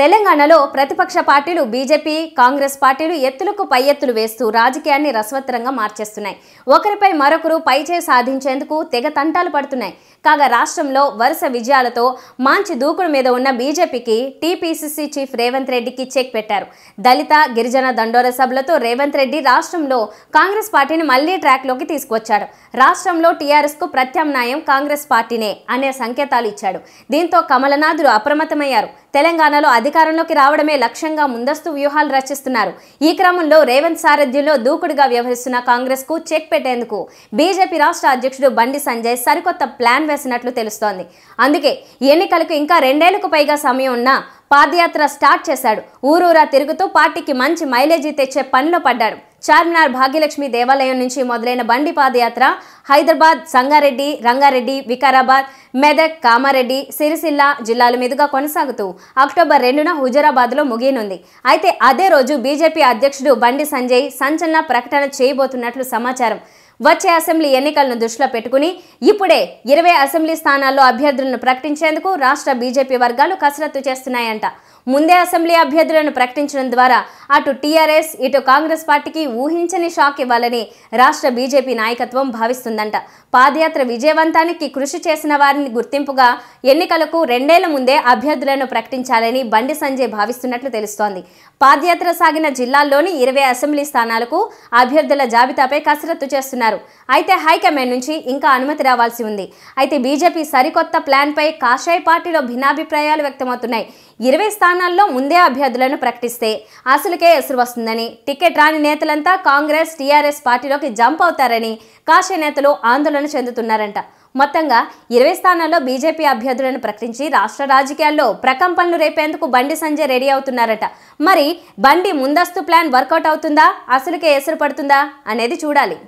తెలంగాణలో ప్రతిపక్ష పార్టీలు బీజేపీ కాంగ్రెస్ పార్టీలు ఎత్తులకు పై ఎత్తులు వేస్తూ రాజకీయాన్ని రసవత్తరంగా మార్చేస్తున్నాయి ఒకరిపై మరొకరు పైచే సాధించేందుకు తెగ తంటాలు పడుతున్నాయి కాగా రాష్ట్రంలో వరుస విజయాలతో మాంచి దూకుడు మీద ఉన్న బీజేపీకి టీపీసీసీ చీఫ్ రేవంత్ రెడ్డికి చెక్ పెట్టారు దళిత గిరిజన దండోర సభలతో రేవంత్ రెడ్డి రాష్ట్రంలో కాంగ్రెస్ పార్టీని మళ్లీ ట్రాక్లోకి తీసుకొచ్చాడు రాష్ట్రంలో టీఆర్ఎస్కు ప్రత్యామ్నాయం కాంగ్రెస్ పార్టీనే అనే సంకేతాలు ఇచ్చాడు దీంతో కమలనాథులు అప్రమత్తమయ్యారు తెలంగాణలో అధికారంలోకి రావడమే లక్ష్యంగా ముందస్తు వ్యూహాలు రచిస్తున్నారు ఈ క్రమంలో రేవంత్ సారథ్యంలో దూకుడుగా వ్యవహరిస్తున్న కాంగ్రెస్ కు చెక్ పెట్టేందుకు బీజేపీ రాష్ట్ర అధ్యక్షుడు బండి సంజయ్ సరికొత్త ప్లాన్ వేసినట్లు తెలుస్తోంది అందుకే ఎన్నికలకు ఇంకా రెండేళ్లకు పైగా సమయం ఉన్నా పాదయాత్ర స్టార్ట్ చేశాడు ఊరూరా తిరుగుతూ పార్టీకి మంచి మైలేజీ తెచ్చే పనిలో పడ్డాడు చార్మినార్ భాగ్యలక్ష్మి దేవాలయం నుంచి మొదలైన బండి పాదయాత్ర హైదరాబాద్ సంగారెడ్డి రంగారెడ్డి వికారాబాద్ మెదక్ కామారెడ్డి సిరిసిల్ల జిల్లాల మీదుగా కొనసాగుతూ అక్టోబర్ రెండున హుజరాబాద్లో ముగియనుంది అయితే అదే రోజు బీజేపీ అధ్యక్షుడు బండి సంజయ్ సంచలన ప్రకటన చేయబోతున్నట్లు సమాచారం వచ్చే అసెంబ్లీ ఎన్నికలను దృష్టిలో పెట్టుకుని ఇప్పుడే ఇరవై అసెంబ్లీ స్థానాల్లో అభ్యర్థులను ప్రకటించేందుకు రాష్ట్ర బీజేపీ వర్గాలు కసరత్తు చేస్తున్నాయంట ముందే అసెంబ్లీ అభ్యర్థులను ప్రకటించడం ద్వారా అటు టీఆర్ఎస్ ఇటు కాంగ్రెస్ పార్టీకి ఊహించని షాక్ ఇవ్వాలని రాష్ట్ర బీజేపీ నాయకత్వం భావిస్తుందంట పాదయాత్ర విజయవంతానికి కృషి చేసిన వారిని గుర్తింపుగా ఎన్నికలకు రెండేళ్ల ముందే అభ్యర్థులను ప్రకటించాలని బండి సంజయ్ భావిస్తున్నట్లు తెలుస్తోంది పాదయాత్ర సాగిన జిల్లాల్లోని ఇరవై అసెంబ్లీ స్థానాలకు అభ్యర్థుల జాబితాపై కసరత్తు చేస్తున్నారు చేస్తున్నారు అయితే హైకమాండ్ నుంచి ఇంకా అనుమతి రావాల్సి ఉంది అయితే బీజేపీ సరికొత్త ప్లాన్పై కాషాయ పార్టీలో భిన్నాభిప్రాయాలు వ్యక్తమవుతున్నాయి ఇరవై స్థానాల్లో ముందే అభ్యర్థులను ప్రకటిస్తే అసలుకే ఎసురు వస్తుందని టికెట్ రాని నేతలంతా కాంగ్రెస్ టీఆర్ఎస్ పార్టీలోకి జంప్ అవుతారని కాషాయ నేతలు ఆందోళన చెందుతున్నారంట మొత్తంగా ఇరవై స్థానాల్లో బీజేపీ అభ్యర్థులను ప్రకటించి రాష్ట్ర రాజకీయాల్లో ప్రకంపనలు రేపేందుకు బండి సంజయ్ రెడీ అవుతున్నారట మరి బండి ముందస్తు ప్లాన్ వర్కౌట్ అవుతుందా అసలుకే ఎసురు పడుతుందా అనేది చూడాలి